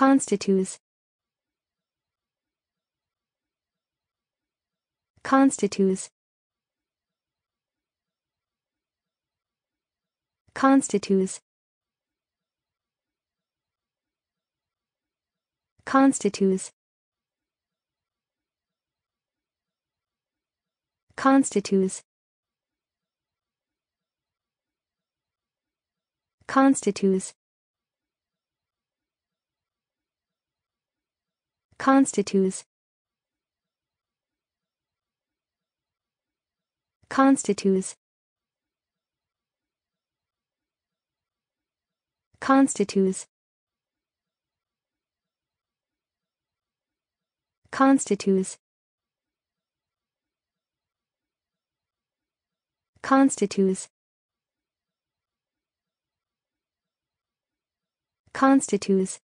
constitutes constitutes constitutes constitutes constitutes constitutes constitutes constitutes constitutes constitutes constitutes constitutes